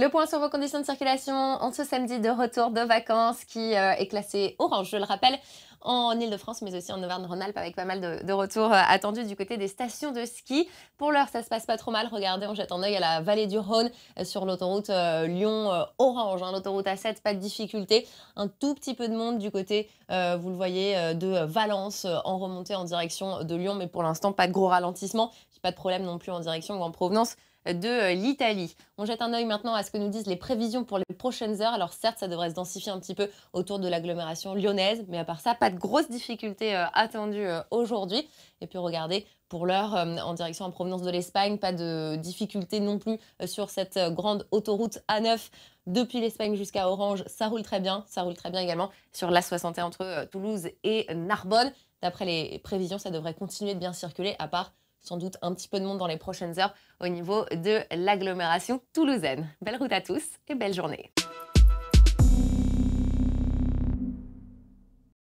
Le point sur vos conditions de circulation en ce samedi de retour de vacances qui euh, est classé orange, je le rappelle, en Ile-de-France, mais aussi en Auvergne-Rhône-Alpes, avec pas mal de, retours euh, attendus du côté des stations de ski. Pour l'heure, ça se passe pas trop mal. Regardez, on jette un œil à la vallée du Rhône euh, sur l'autoroute Lyon-Orange, hein, l'autoroute A7, pas de difficulté. Un tout petit peu de monde du côté, vous le voyez, de Valence en remontée en direction de Lyon, mais pour l'instant, pas de gros ralentissement. Pas de problème non plus en direction ou en provenance de euh, l'Italie. On jette un œil maintenant à ce que nous disent les prévisions pour les prochaines heures. Alors certes, ça devrait se densifier un petit peu autour de l'agglomération lyonnaise, mais à part ça, pas de grosses difficultés euh, attendues euh, aujourd'hui. Et puis regardez, pour l'heure, en direction en provenance de l'Espagne, pas de difficultés non plus sur cette grande autoroute A9 depuis l'Espagne jusqu'à Orange. Ça roule très bien, ça roule très bien également sur l'A61 entre Toulouse et Narbonne. D'après les prévisions, ça devrait continuer de bien circuler, à part sans doute un petit peu de monde dans les prochaines heures au niveau de l'agglomération toulousaine. Belle route à tous et belle journée.